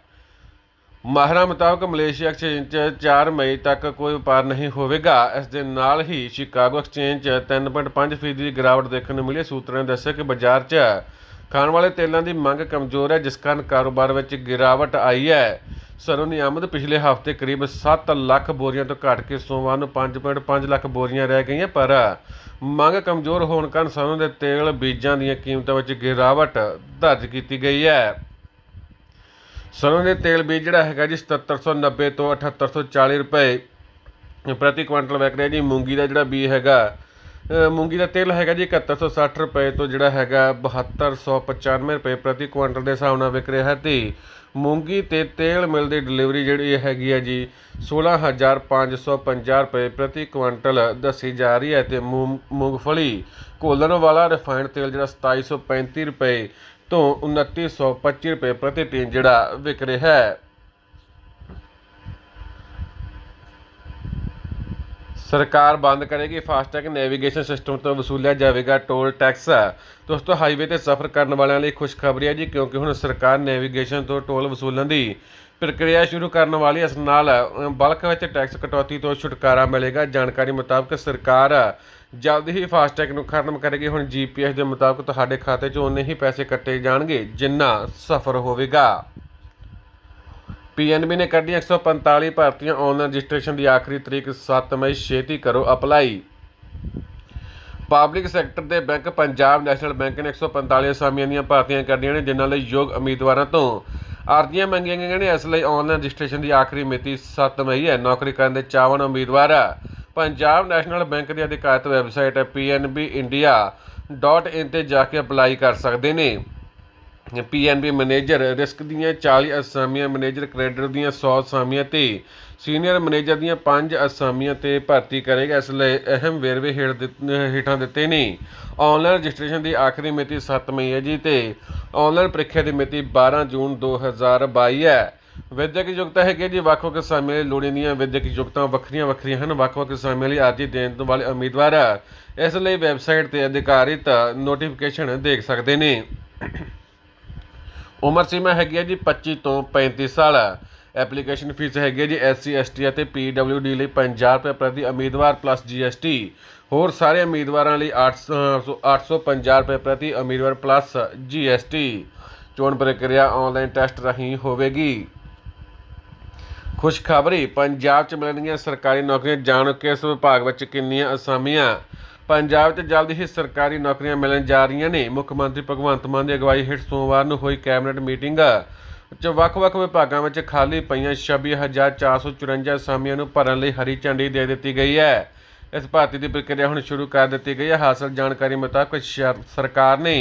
ਮਾਹਰਾਂ ਮੁਤਾਬਕ ਮਲੇਸ਼ੀਆ ਐਕਸਚੇਂਜ 'ਚ 4 ਮਈ ਤੱਕ ਕੋਈ ਵਪਾਰ ਨਹੀਂ ਹੋਵੇਗਾ ਇਸ ਦੇ ਨਾਲ ਹੀ ਸ਼ਿਕਾਗੋ ਐਕਸਚੇਂਜ 'ਚ 3.5 ਫੀਸਦੀ ਦੀ ਗਿਰਾਵਟ ਦੇਖਣ ਨੂੰ ਮਿਲੀ ਸੂਤਰਾਂ ਨੇ ਦੱਸਿਆ ਕਿ ਬਾਜ਼ਾਰ 'ਚ ਖਾਣ ਵਾਲੇ ਤੇਲਾਂ ਦੀ ਮੰਗ ਕਮਜ਼ੋਰ ਹੈ ਜਿਸ ਕਾਰਨ ਕਾਰੋਬਾਰ ਵਿੱਚ ਗਿਰਾਵਟ ਆਈ ਹੈ ਸਰੋਂ ਦੀ ਆਮਦ ਪਿਛਲੇ ਹਫ਼ਤੇ ਕਰੀਬ 7 ਲੱਖ ਬੋਰੀਆਂ ਤੋਂ ਘਟ ਕੇ ਸੋਮਵਾਰ ਨੂੰ 5.5 ਲੱਖ ਬੋਰੀਆਂ ਰਹਿ ਗਈਆਂ ਪਰ ਮੰਗ ਕਮਜ਼ੋਰ ਹੋਣ ਕਾਰਨ ਸਰੋਂ ਦੇ ਤੇਲ ਬੀਜਾਂ ਦੀਆਂ ਕੀਮਤਾਂ ਵਿੱਚ ਗਿਰਾਵਟ ਦਰਜ ਕੀਤੀ ਗਈ ਹੈ ਸਰੋਂ ਦੇ ਤੇਲ ਵੀ ਜਿਹੜਾ ਹੈਗਾ ਜੀ 7790 ਤੋਂ 7840 ਰੁਪਏ ਪ੍ਰਤੀ ਕੁਇੰਟਲ ਵਿਕ ਰਿਹਾ ਜੀ ਮੂੰਗੀ ਦਾ ਜਿਹੜਾ ਬੀ ਹੈਗਾ ਮੂੰਗੀ ਦਾ ਤੇਲ ਹੈਗਾ ਜੀ 7160 ਰੁਪਏ ਤੋਂ ਜਿਹੜਾ ਹੈਗਾ 7295 ਰੁਪਏ ਪ੍ਰਤੀ ਕੁਇੰਟਲ ਦੇ ਹਿਸਾਬ ਨਾਲ ਵਿਕ ਰਿਹਾ ਤੇ ਮੂੰਗੀ ਤੇ ਤੇਲ ਮਿਲ ਦੀ ਡਿਲੀਵਰੀ ਜਿਹੜੀ ਹੈਗੀ ਹੈ ਜੀ 16550 ਰੁਪਏ ਪ੍ਰਤੀ ਕੁਇੰਟਲ ਦੱਸੀ ਜਾ ਰਹੀ ਹੈ ਤੇ ਮੂੰਗਫਲੀ ਕੋਲਨ ਵਾਲਾ ਰਿਫਾਈਨਡ ਤੇਲ ਜਿਹੜਾ 2735 ਰੁਪਏ ਤੋਂ 2925 ਰੁਪਏ ਪ੍ਰਤੀ ਟੀਨ ਜਿਹੜਾ ਵਿਕ ਰਿਹਾ ਹੈ ਸਰਕਾਰ ਬੰਦ ਕਰੇਗੀ ਫਾਸਟੈਗ ਨੈਵੀਗੇਸ਼ਨ ਸਿਸਟਮ ਤੋਂ ਵਸੂਲਿਆ ਜਾਵੇਗਾ ਟੋਲ ਟੈਕਸ ਦੋਸਤੋ ਹਾਈਵੇ ਤੇ ਸਫ਼ਰ ਕਰਨ ਵਾਲਿਆਂ ਲਈ ਖੁਸ਼ਖਬਰੀ ਹੈ ਜੀ ਕਿਉਂਕਿ ਹੁਣ ਸਰਕਾਰ ਨੈਵੀਗੇਸ਼ਨ ਤੋਂ ਟੋਲ ਵਸੂਲਣ ਦੀ ਪ੍ਰਕਿਰਿਆ ਸ਼ੁਰੂ ਕਰਨ ਵਾਲੀ ਇਸ ਨਾਲ ਬਲਕ ਵਿੱਚ ਟੈਕਸ ਕਟੌਤੀ ਤੋਂ ਛੁਟਕਾਰਾ ਮਿਲੇਗਾ ਜਾਣਕਾਰੀ ਮੁਤਾਬਕ ਸਰਕਾਰ ਜਲਦ ਹੀ ਫਾਸਟੈਗ ਨੂੰ ਖਤਮ ਕਰਕੇ ਹੁਣ ਜੀਪੀਐਸ ਦੇ ਮੁਤਾਬਕ ਤੁਹਾਡੇ ਖਾਤੇ 'ਚ ਉਨੇ ਹੀ ਪੈਸੇ ਕੱਟੇ ਜਾਣਗੇ ਜਿੰਨਾ ਸਫ਼ਰ ਹੋਵੇਗਾ ਪੀਐਨਬੀ ਨੇ ਕੱਢੀ 145 ਭਾਰਤੀਆਂ ਆਨਲਾਈਨ ਰਜਿਸਟ੍ਰੇਸ਼ਨ ਦੀ ਆਖਰੀ ਤਰੀਕ 7 ਮਈ ਛੇਤੀ ਕਰੋ ਅਪਲਾਈ ਪਬਲਿਕ ਸੈਕਟਰ ਦੇ ਬੈਂਕ ਪੰਜਾਬ ਨੈਸ਼ਨਲ ਬੈਂਕ ਨੇ 145 ਅਸਾਮੀਆਂ ਦੀਆਂ ਭਾਰਤੀਆਂ ਕੱਢੀਆਂ ਨੇ ਜਿਨ੍ਹਾਂ ਲਈ ਯੋਗ ਉਮੀਦਵਾਰਾਂ ਤੋਂ ਅਰਜ਼ੀਆਂ ਮੰਗੀਆਂ ਗਈਆਂ ਨੇ ਇਸ ਲਈ ਆਨਲਾਈਨ ਰਜਿਸਟ੍ਰੇਸ਼ਨ ਦੀ ਆਖਰੀ ਮਿਤੀ 7 ਮਈ ਹੈ ਨੌਕਰੀ ਕਰਨ ਦੇ 54 ਉਮੀਦਵਾਰ ਪੰਜਾਬ ਨੈਸ਼ਨਲ ਬੈਂਕ ਦੀ ਅਧਿਕਾਰਤ ਵੈਬਸਾਈਟ pnbindia.in ਤੇ ਜਾ ਕੇ ਅਪਲਾਈ ਕਰ ਸਕਦੇ ਨੇ ਪੀਐਨਬੀ ਮੈਨੇਜਰ ਰਿਸਕ ਦੀਆਂ 40 ਅਸਾਮੀਆਂ ਮੈਨੇਜਰ ਕ੍ਰੈਡਿਟ ਦੀਆਂ 100 ਅਸਾਮੀਆਂ ਤੇ ਸੀਨੀਅਰ ਮੈਨੇਜਰ ਦੀਆਂ 5 ਅਸਾਮੀਆਂ ਤੇ ਭਰਤੀ ਕਰੇਗਾ ਇਸ ਲਈ ਅਹਿਮ ਵੇਰਵੇ ਹੇਠਾਂ ਦਿੱਤੇ ਨੇ ਆਨਲਾਈਨ ਰਜਿਸਟ੍ਰੇਸ਼ਨ ਦੀ ਆਖਰੀ ਮਿਤੀ 7 ਮਈ ਹੈ ਜੀ ਤੇ ਆਨਲਾਈਨ ਪ੍ਰੀਖਿਆ ਦੀ ਮਿਤੀ 12 ਜੂਨ 2022 ਹੈ ਵਿਦਿਅਕ ਯੋਗਤਾ ਹੈ ਕਿ ਜੀ ਵੱਖ-ਵੱਖ ਸਾਮੇ ਲਈ ਲੋੜੀਂਦੀਆਂ ਵਿਦਿਅਕ ਯੋਗਤਾਵਾਂ ਵੱਖਰੀਆਂ-ਵੱਖਰੀਆਂ ਹਨ ਵੱਖ-ਵੱਖ ਸਾਮੇ ਲਈ ਅਰਜ਼ੀ ਦੇਣ ਵਾਲੇ ਉਮੀਦਵਾਰ ਇਸ ਲਈ ਵੈਬਸਾਈਟ ਤੇ ਅਧਿਕਾਰਿਤ ਨੋਟੀਫਿਕੇਸ਼ਨ ਦੇਖ ਸਕਦੇ ਨੇ ਉਮਰ ਸੀਮਾ ਹੈਗੀ ਹੈ ਜੀ 25 ਤੋਂ 35 ਸਾਲ ਐਪਲੀਕੇਸ਼ਨ ਫੀਸ ਹੈਗੀ ਹੈ ਜੀ ਐਸਸੀ ਐਸਟੀ ਅਤੇ ਪੀਡਬਲਯੂਡੀ ਲਈ 50 ਰੁਪਏ ਪ੍ਰਤੀ ਉਮੀਦਵਾਰ ਪਲੱਸ ਜੀਐਸਟੀ ਹੋਰ ਸਾਰੇ ਉਮੀਦਵਾਰਾਂ ਲਈ 800 850 ਰੁਪਏ ਪ੍ਰਤੀ ਉਮੀਦਵਾਰ ਪਲੱਸ ਜੀਐਸਟੀ ਚੋਣ ਪ੍ਰਕਿਰਿਆ ਆਨਲਾਈਨ ਟੈਸਟ ਰਾਹੀਂ ਹੋਵੇਗੀ ਖੁਸ਼ਖਬਰੀ ਪੰਜਾਬ 'ਚ ਮਿਲਣਗੀਆਂ ਸਰਕਾਰੀ ਨੌਕਰੀਆਂ ਜਾਣੋ ਇਸ ਵਿਭਾਗ ਵਿੱਚ ਕਿੰਨੀਆਂ ਅਸਾਮੀਆਂ ਪੰਜਾਬ 'ਚ ਜਲਦ ਹੀ ਸਰਕਾਰੀ ਨੌਕਰੀਆਂ ਮਿਲਣ ਜਾ ਰਹੀਆਂ ਨੇ ਮੁੱਖ ਮੰਤਰੀ ਭਗਵੰਤ ਮਾਨ ਦੀ ਅਗਵਾਈ ਹੇਠ ਸੋਮਵਾਰ ਨੂੰ ਹੋਈ ਕੈਬਨਿਟ ਮੀਟਿੰਗ 'ਚ ਵੱਖ-ਵੱਖ ਵਿਭਾਗਾਂ ਵਿੱਚ ਖਾਲੀ ਪਈਆਂ 26454 ਅਸਾਮੀਆਂ ਨੂੰ ਭਰਨ ਲਈ ਹਰੀ ਝੰਡੀ ਦੇ ਦਿੱਤੀ ਗਈ ਹੈ ਇਸ ਭਰਤੀ ਦੀ ਪ੍ਰਕਿਰਿਆ ਹੁਣ ਸ਼ੁਰੂ ਕਰ ਦਿੱਤੀ ਗਈ ਹੈ ਹਾਸਲ ਜਾਣਕਾਰੀ ਮੁਤਾਬਕ ਸਰਕਾਰ ਨੇ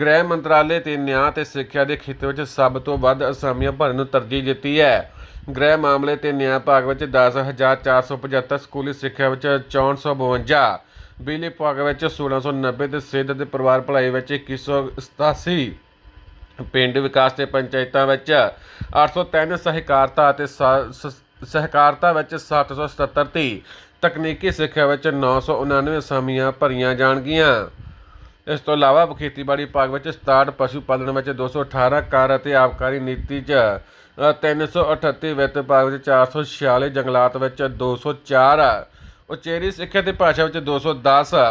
ਗ੍ਰਹਿ ਮੰਤਰਾਲੇ ਤੇ ਨਿਆਂ ਤੇ ਸਿੱਖਿਆ ਦੇ ਖੇਤਰ ਵਿੱਚ ਸਭ ਤੋਂ ਵੱਧ ਅਸਾਮੀਆਂ ਭਰਨ ਨੂੰ ਤਰਜੀਹ ਦਿੱਤੀ ਹੈ ਗ੍ਰਹਿ ਮਾਮਲੇ ਤੇ ਨਿਆਂ ਭਾਗ ਵਿੱਚ 10475 ਸਕੂਲੀ ਸਿੱਖਿਆ ਵਿੱਚ 452 ਬਿਜਲੀ ਭਾਗ ਵਿੱਚ 1690 ਤੇ ਸਿਹਤ ਤੇ ਪਰਿਵਾਰ ਭਲਾਈ ਵਿੱਚ 2187 ਪਿੰਡ ਵਿਕਾਸ ਤੇ ਪੰਚਾਇਤਾਂ ਵਿੱਚ 803 ਸਹਿਕਾਰਤਾ ਅਤੇ ਸਹਿਕਾਰਤਾ ਵਿੱਚ 777 ਤੇ ਤਕਨੀਕੀ ਸਿੱਖਿਆ ਵਿੱਚ 999 ਅਸਾਮੀਆਂ ਭਰੀਆਂ ਜਾਣਗੀਆਂ ਇਸ ਤੋਂ ਇਲਾਵਾ ਖੇਤੀਬਾੜੀ ਭਾਗ ਵਿੱਚ 67 ਪਸ਼ੂ ਪਾਲਣ ਵਿੱਚ 218 ਕਾਰ ਅਤੇ ਆਪਕਾਰੀ ਨੀਤੀ 'ਚ 338 ਵਿੱਤ ਵਿਭਾਗ ਵਿੱਚ 446 ਜੰਗਲਾਤ ਵਿੱਚ 204 ਉਚੇਰੀ ਸਿੱਖਿਆ ਤੇ ਭਾਸ਼ਾ ਵਿੱਚ 210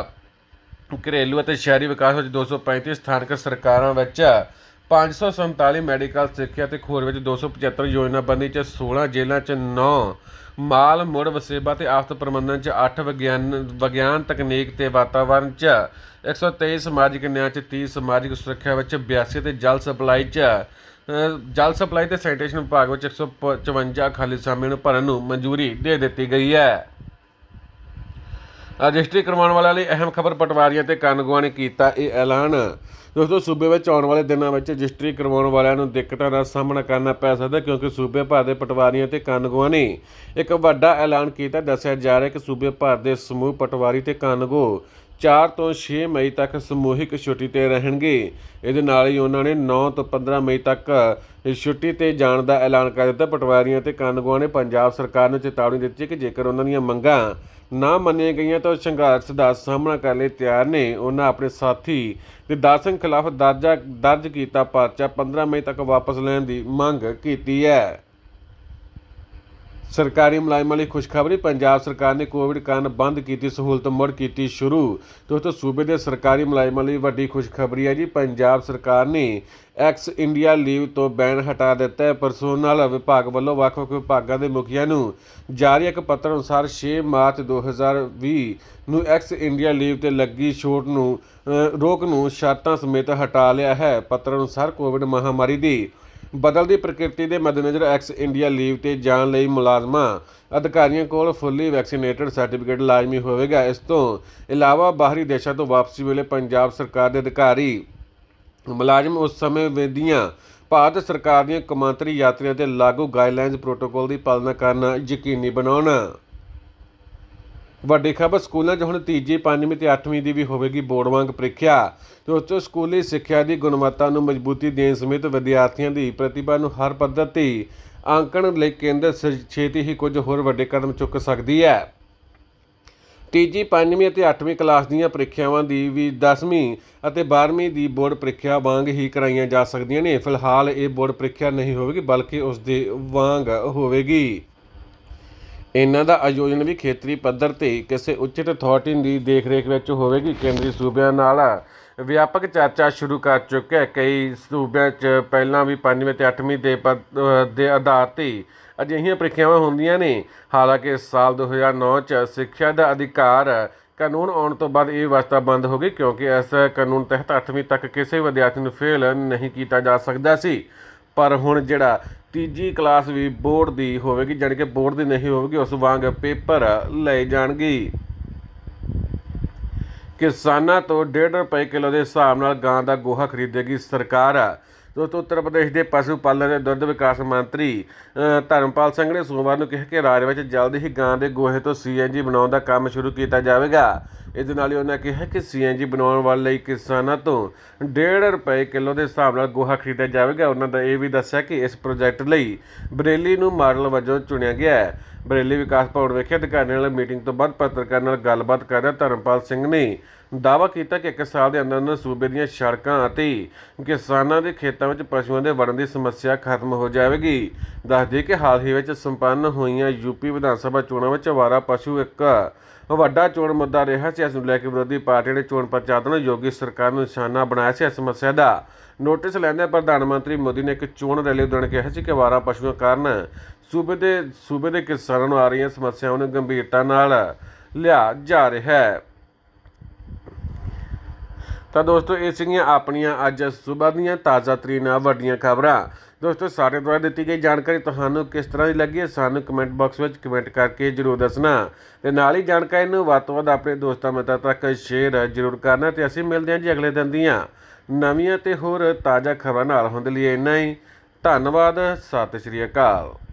ਘਰੇਲੂ ਅਤੇ ਸ਼ਹਿਰੀ ਵਿਕਾਸ ਵਿੱਚ 235 ਸਥਾਨਕ ਸਰਕਾਰਾਂ ਵਿੱਚ 547 ਮੈਡੀਕਲ ਸਿੱਖਿਆ ਤੇ ਖੋਰ ਵਿੱਚ 275 ਯੋਜਨਾਬੰਦੀ ਚ 16 ਜੇਲ੍ਹਾਂ ਚ 9 ਮਾਲ ਮੁੜ ਵਸੇਬਾ ਤੇ ਆਫਤ ਪ੍ਰਬੰਧਨ ਚ 8 ਵਿਗਿਆਨ ਵਿਗਿਆਨ ਤਕਨੀਕ ਤੇ ਵਾਤਾਵਰਣ ਚ 123 ਸਮਾਜਿਕ ਨਿਆਂ ਚ 30 ਸਮਾਜਿਕ ਸੁਰੱਖਿਆ ਵਿੱਚ 82 ਤੇ ਜਲ ਸਪਲਾਈ ਚ ਜਲ ਸਪਲਾਈ ਤੇ ਸੈਨੀਟੇਸ਼ਨ ਵਿਭਾਗ ਵਿੱਚ 154 ਖਾਲੀ ਸਾਮੇ ਨੂੰ ਭਰਨ ਨੂੰ ਮਨਜ਼ੂਰੀ ਦੇ ਦਿੱਤੀ ਗਈ ਹੈ ਰਜਿਸਟਰੀ ਕਰਵਾਉਣ ਵਾਲਿਆਂ ਲਈ ਅਹਿਮ ਖਬਰ ਪਟਵਾਰੀਆਂ ਤੇ ਕਾਨਗੁਆਂ ਨੇ ਕੀਤਾ ਇਹ ਐਲਾਨ ਦੋਸਤੋ ਸੂਬੇ ਵਿੱਚ ਆਉਣ ਵਾਲੇ ਦਿਨਾਂ ਵਿੱਚ ਰਜਿਸਟਰੀ ਕਰਵਾਉਣ ਵਾਲਿਆਂ ਨੂੰ ਦਿੱਕਤਾਂ ਦਾ ਸਾਹਮਣਾ ਕਰਨਾ ਪੈ ਸਕਦਾ ਕਿਉਂਕਿ ਸੂਬੇ ਭਰ ਦੇ ਪਟਵਾਰੀਆਂ ਤੇ ਕਾਨਗੁਆਂ ਨੇ ਇੱਕ ਵੱਡਾ ਐਲਾਨ ਕੀਤਾ ਦੱਸਿਆ ਜਾ ਰਿਹਾ ਕਿ ਸੂਬੇ ਭਰ ਦੇ ਸਮੂਹ ਪਟਵਾਰੀ ਤੇ ਕਾਨਗੋ 4 ਤੋਂ 6 ਮਈ ਤੱਕ ਸਮੂਹਿਕ ਛੁੱਟੀ ਤੇ ਰਹਿਣਗੇ ਇਹਦੇ ਨਾਲ ਹੀ ਉਹਨਾਂ ਨੇ 9 ਤੋਂ 15 ਮਈ ਤੱਕ ਛੁੱਟੀ ਤੇ ਜਾਣ ਦਾ ਐਲਾਨ ਕਰ ਦਿੱਤਾ ਪਟਵਾਰੀਆਂ ਤੇ ਕਾਨੂੰਗੋਆਂ ਨੇ ਪੰਜਾਬ ਸਰਕਾਰ ਨੂੰ ਚੇਤਾਵਨੀ ਦਿੱਤੀ ਕਿ ਜੇਕਰ ਉਹਨਾਂ ਦੀਆਂ ਮੰਗਾਂ ਨਾ ਮੰਨੀਆਂ ਗਈਆਂ ਤਾਂ ਉਹ ਸੰਘਰਸ਼ ਦਾ ਸਾਹਮਣਾ ਕਰਨ ਲਈ ਤਿਆਰ ਨੇ ਉਹਨਾਂ ਆਪਣੇ ਸਾਥੀ ਤੇ ਦਾਸਨ ਖਿਲਾਫ ਦਰਜ ਕੀਤਾ ਪਰਚਾ 15 ਮਈ ਤੱਕ ਵਾਪਸ ਲੈਣ ਦੀ ਮੰਗ ਕੀਤੀ ਹੈ ਸਰਕਾਰੀ ਮੁਲਾਜ਼ਮਾਂ ਲਈ ਖੁਸ਼ਖਬਰੀ ਪੰਜਾਬ ਸਰਕਾਰ ਨੇ ਕੋਵਿਡ ਕਾਰਨ ਬੰਦ ਕੀਤੀ ਸਹੂਲਤ ਮੁੜ ਕੀਤੀ ਸ਼ੁਰੂ ਦੋਸਤੋ ਸੂਬੇ ਦੇ ਸਰਕਾਰੀ ਮੁਲਾਜ਼ਮਾਂ ਲਈ ਵੱਡੀ ਖੁਸ਼ਖਬਰੀ ਹੈ ਜੀ ਪੰਜਾਬ ਸਰਕਾਰ ਨੇ ਐਕਸ ਇੰਡੀਆ ਲੀਵ ਤੋਂ ਬੈਨ ਹਟਾ ਦਿੱਤਾ ਹੈ ਪਰਸੋਨਲ ਵਿਭਾਗ ਵੱਲੋਂ ਵੱਖ-ਵੱਖ ਵਿਭਾਗਾਂ ਦੇ ਮੁਖੀਆਂ ਨੂੰ ਜਾਰੀ ਇੱਕ ਪੱਤਰ ਅਨੁਸਾਰ 6 ਮਾਰਚ 2020 ਨੂੰ ਐਕਸ ਇੰਡੀਆ ਲੀਵ ਤੇ ਲੱਗੀ ਛੋਟ ਨੂੰ ਰੋਕ ਨੂੰ ਸ਼ਰਤਾਂ ਸਮੇਤ ਹਟਾ ਲਿਆ ਹੈ ਪੱਤਰ ਅਨੁਸਾਰ ਕੋਵਿਡ ਮਹਾਮਾਰੀ ਦੀ ਬਦਲਦੀ ਪ੍ਰਕਿਰਤੀ ਦੇ ਮੱਦੇਨਜ਼ਰ ਐਕਸ ਇੰਡੀਆ ਲੀਵ ਤੇ ਜਾਣ ਲਈ ਮੁਲਾਜ਼ਮਾਂ ਅਧਿਕਾਰੀਆਂ ਕੋਲ ਫੁੱਲੀ ਵੈਕਸੀਨੇਟਡ ਸਰਟੀਫਿਕੇਟ ਲਾਜ਼ਮੀ ਹੋਵੇਗਾ ਇਸ ਤੋਂ ਇਲਾਵਾ ਬਾਹਰੀ ਦੇਸ਼ਾਂ ਤੋਂ ਵਾਪਸੀ ਵੇਲੇ ਪੰਜਾਬ ਸਰਕਾਰ ਦੇ ਅਧਿਕਾਰੀ ਮੁਲਾਜ਼ਮ ਉਸ ਸਮੇਂ ਵੇਦੀਆਂ ਭਾਰਤ ਸਰਕਾਰ ਦੀਆਂ ਕਮਾਂਤਰੀ ਯਾਤਰੀਆਂ ਤੇ ਲਾਗੂ ਗਾਈਡਲਾਈਨਸ ਪ੍ਰੋਟੋਕੋਲ ਦੀ ਪਾਲਣਾ ਕਰਨਾ ਯਕੀਨੀ ਬਣਾਉਣਾ ਵੱਡੀ ਖਬਰ ਸਕੂਲਾਂ 'ਚ ਹੁਣ ਤੀਜੀ ਪੰਜਵੀਂ ਤੇ ਅੱਠਵੀਂ ਦੀ ਵੀ ਹੋਵੇਗੀ ਬੋਰਡ ਵਾਂਗ ਪ੍ਰੀਖਿਆ ਤੇ ਉਸ ਤੋਂ ਸਕੂਲੀ ਸਿੱਖਿਆ ਦੀ ਗੁਣਵੱਤਾ ਨੂੰ ਮਜ਼ਬੂਤੀ ਦੇਣ ਸਮੇਤ ਵਿਦਿਆਰਥੀਆਂ ਦੀ ਪ੍ਰਤਿਭਾ ਨੂੰ ਹਰ ਪੱਧਰ ਤੇ ਆਂਕਣ ਲਈ ਕੇਂਦਰ ਛੇਤੀ ਹੀ ਕੁਝ ਹੋਰ ਵੱਡੇ ਕਦਮ ਚੁੱਕ ਸਕਦੀ ਹੈ ਤੀਜੀ ਪੰਜਵੀਂ ਅਤੇ ਅੱਠਵੀਂ ਕਲਾਸ ਦੀਆਂ ਪ੍ਰੀਖਿਆਵਾਂ ਦੀ ਵੀ 10ਵੀਂ ਅਤੇ 12ਵੀਂ ਦੀ ਬੋਰਡ ਪ੍ਰੀਖਿਆ ਵਾਂਗ ਹੀ ਕਰਾਈਆਂ ਜਾ ਸਕਦੀਆਂ ਨੇ ਫਿਲਹਾਲ ਇਹ ਬੋਰਡ ਪ੍ਰੀਖਿਆ ਨਹੀਂ ਹੋਵੇਗੀ ਬਲਕਿ ਉਸ ਦੇ ਵਾਂਗ ਹੋਵੇਗੀ ਇਹਨਾਂ ਦਾ ਆਯੋਜਨ ਵੀ ਖੇਤਰੀ ਪੱਧਰ ਤੇ ਕਿਸੇ ਉਚਿਤ ਅਥਾਰਟੀ ਦੀ ਦੇਖਰੇਖ ਵਿੱਚ ਹੋਵੇਗੀ ਕੇਂਦਰੀ ਸੂਬਿਆਂ ਨਾਲ ਵਿਆਪਕ ਚਰਚਾ ਸ਼ੁਰੂ ਕਰ ਚੁੱਕਿਆ ਕਈ ਸੂਬਿਆਂ 'ਚ ਪਹਿਲਾਂ ਵੀ 5ਵੇਂ ਤੇ 8ਵੇਂ ਦੇ ਦੇ ਆਧਾਰ ਤੇ ਅਜਿਹੀਆਂ ਪ੍ਰੀਖਿਆਵਾਂ ਹੁੰਦੀਆਂ ਨੇ ਹਾਲਾਂਕਿ ਇਸ ਸਾਲ 2009 'ਚ ਸਿੱਖਿਆ ਦਾ ਅਧਿਕਾਰ ਕਾਨੂੰਨ ਆਉਣ ਤੋਂ ਬਾਅਦ ਇਹ ਵਿਵਸਥਾ ਬੰਦ ਹੋ ਗਈ ਕਿਉਂਕਿ ਇਸ ਕਾਨੂੰਨ ਤਹਿਤ 8ਵੀਂ ਤੱਕ ਕਿਸੇ ਵਿਦਿਆਰਥੀ ਨੂੰ ਫੇਲ ਨਹੀਂ ਕੀਤਾ ਜਾ ਸਕਦਾ ਸੀ ਪਰ ਹੁਣ ਜਿਹੜਾ ਤੀਜੀ ਕਲਾਸ ਵੀ ਬੋਰਡ ਦੀ ਹੋਵੇਗੀ ਜਾਨੀ ਕਿ ਬੋਰਡ ਦੀ ਨਹੀਂ ਹੋਵੇਗੀ ਉਸ ਵਾਂਗ ਪੇਪਰ ਲੈ ਜਾਣਗੇ ਕਿਸਾਨਾਂ ਤੋਂ 1.5 ਰੁਪਏ ਕਿਲੋ ਦੇ ਹਿਸਾਬ ਨਾਲ ਗਾਂ ਦਾ ਗੋਹਾ ਖਰੀਦੇਗੀ ਸਰਕਾਰ ਦੋਸਤੋ ਉੱਤਰ ਪ੍ਰਦੇਸ਼ ਦੇ ਪਸ਼ੂ ਪਾਲਣ ਤੇ ਦੁੱਧ ਵਿਕਾਸ ਮੰਤਰੀ ਧਰਮਪਾਲ ਸਿੰਘ ਨੇ ਸੋਮਵਾਰ ਨੂੰ ਕਿਹਾ ਕਿ ਰਾਜ ਵਿੱਚ ਜਲਦ ਹੀ ਗਾਂ ਦੇ ਗੋਹੇ ਤੋਂ ਸੀਐਨਜੀ ਬਣਾਉਣ ਦਾ ਕੰਮ ਸ਼ੁਰੂ ਕੀਤਾ ਜਾਵੇਗਾ ਇਸ ਦੇ ਨਾਲ ਹੀ ਉਹਨਾਂ ਕਿਹਾ ਕਿ ਸੀਐਨਜੀ ਬਣਾਉਣ ਵਾਲੇ ਕਿਸਾਨਾਂ ਤੋਂ 1.5 ਰੁਪਏ ਕਿਲੋ ਦੇ ਹਿਸਾਬ ਨਾਲ ਗੋਹਾ ਖਰੀਦਿਆ ਜਾਵੇਗਾ ਉਹਨਾਂ ਦਾ ਇਹ ਵੀ ਦੱਸਿਆ ਕਿ ਇਸ ਪ੍ਰੋਜੈਕਟ ਲਈ ਬਰੇਲੀ ਨੂੰ ਮਾਡਲ ਵਜੋਂ ਚੁਣਿਆ ਗਿਆ ਹੈ ਬਰੇਲੀ ਵਿਕਾਸ ਭਵਨ ਵਿਖੇ ਅਧਿਕਾਰੀਆਂ ਨਾਲ ਮੀਟਿੰਗ ਤੋਂ ਬਾਅਦ ਪੱਤਰਕਾਰਾਂ ਨਾਲ ਗੱਲਬਾਤ ਕਰਦਿਆਂ ਧਰਮਪਾਲ ਸਿੰਘ ਨੇ ਦਾਵਾ ਕੀਤਾ ਕਿ 1 ਸਾਲ ਦੇ ਅੰਦਰ ਅੰਦਰ ਸੂਬੇ ਦੀਆਂ ਸੜਕਾਂ ਅਤੇ ਕਿਸਾਨਾਂ ਦੇ ਖੇਤਾਂ ਵਿੱਚ ਪਸ਼ੂਆਂ ਦੇ ਵੜਨ ਦੀ ਸਮੱਸਿਆ ਖਤਮ ਹੋ ਜਾਵੇਗੀ ਦੱਸ ਦੇ ਕਿ ਹਾਲ ਹੀ ਵਿੱਚ ਸੰਪੰਨ ਹੋਈਆਂ ਯੂਪੀ ਵਿਧਾਨ ਸਭਾ ਚੋਣਾਂ ਵਿੱਚ ਵਾਰਾ ਪਸ਼ੂ ਇੱਕ ਵੱਡਾ ਚੋਣ ਮੁੱਦਾ ਰਿਹਾ ਸੀ ਇਸ ਨੂੰ ਲੈ ਕੇ ਵਿਰੋਧੀ ਪਾਰਟੀ ਨੇ ਚੋਣ ਪ੍ਰਚਾਰ ਨੂੰ ਯੋਗੀ ਸਰਕਾਰ ਨੂੰ ਨਿਸ਼ਾਨਾ ਬਣਾਇਆ ਸੀ ਇਸ ਸਮੱਸਿਆ ਦਾ ਨੋਟਿਸ ਲੈਂਦੇ ਪ੍ਰਧਾਨ ਮੰਤਰੀ ਮੋਦੀ ਨੇ ਇੱਕ ਚੋਣ ਰੈਲੀ ਦੌਰਾਨ ਕਿਹਾ ਸੀ ਕਿ ਵਾਰਾ ਪਸ਼ੂਆਂ ਕਾਰਨ ਸੂਬੇ ਦੇ ਸੂਬੇ ਦੇ ਕਿਸਾਨਾਂ ਨੂੰ ਆ ਰਹੀਆਂ ਸਮੱਸਿਆਵਾਂ ਨੂੰ ਗੰਭੀਰਤਾ ਨਾਲ ਲਿਆ ਜਾ ਰਿਹਾ ਹੈ ਤਾਂ ਦੋਸਤੋ ਇਹ ਸੀਗੀਆਂ ਆਪਣੀਆਂ ਅੱਜ ਸਵੇਰ ਦੀਆਂ ਤਾਜ਼ਾ ਤਰੀਨ ਵੱਡੀਆਂ ਖਬਰਾਂ ਦੋਸਤੋ ਸਾਡੇ ਦੁਆਰਾ ਦਿੱਤੀ ਗਈ ਜਾਣਕਾਰੀ ਤੁਹਾਨੂੰ ਕਿਸ ਤਰ੍ਹਾਂ ਦੀ ਲੱਗੀ ਸਾਨੂੰ ਕਮੈਂਟ ਬਾਕਸ ਵਿੱਚ ਕਮੈਂਟ ਕਰਕੇ ਜਰੂਰ ਦੱਸਣਾ ਤੇ ਨਾਲ ਹੀ ਜਾਣਕਾਰੀ ਨੂੰ ਵੱਧ ਤੋਂ ਵੱਧ ਆਪਣੇ ਦੋਸਤਾਂ ਮਿੱਤਰਾਂ ਤੱਕ ਸ਼ੇਅਰ ਜਰੂਰ ਕਰਨਾ ਤੇ ਅਸੀਂ ਮਿਲਦੇ ਹਾਂ ਜੀ ਅਗਲੇ ਦਿਨ ਦੀਆਂ ਨਵੀਆਂ ਤੇ ਹੋਰ ਤਾਜ਼ਾ ਖਬਰਾਂ ਨਾਲ ਹੁੰਦੇ ਲਈ ਇੰਨਾ ਹੀ ਧੰਨਵਾਦ ਸਤਿ ਸ਼੍ਰੀ ਅਕਾਲ